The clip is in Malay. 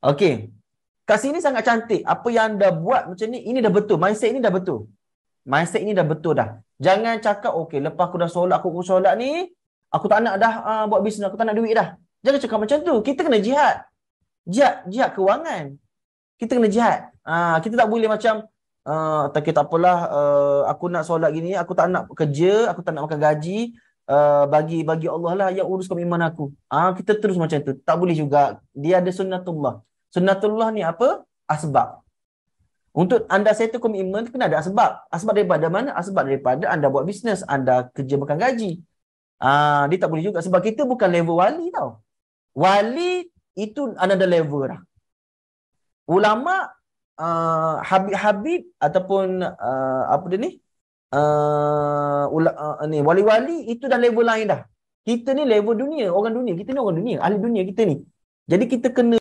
Okay, Kat sini sangat cantik. Apa yang anda buat macam ni, ini dah betul. Mindset ini dah betul. Mindset ini dah betul dah. Jangan cakap, okay. lepas aku dah solat, aku kurus solat ni, aku tak nak dah uh, buat bisnes, aku tak nak duit dah. Jangan cakap macam tu. Kita kena jihad. Jihad, jihad kewangan. Kita kena jihad. Uh, kita tak boleh macam, uh, tak kira tak apalah, uh, aku nak solat gini, aku tak nak kerja, aku tak nak makan gaji, Eh, bagi bagi Allah lah yang uruskan iman aku. Ah ha, kita terus macam tu. Tak boleh juga. Dia ada sunnatullah. Sunnatullah ni apa? Asbab. Untuk anda saya tu komitmen kena ada asbab. Asbab daripada mana? Asbab daripada anda buat bisnes, anda kerja makan gaji. Ah ha, dia tak boleh juga sebab kita bukan level wali tau. Wali itu ada level lah. Ulama uh, habib-habib ataupun uh, apa dia ni? uh, uh, ni wali-wali itu dah level lain dah. Kita ni level dunia, orang dunia. Kita ni orang dunia, ahli dunia kita ni. Jadi kita kena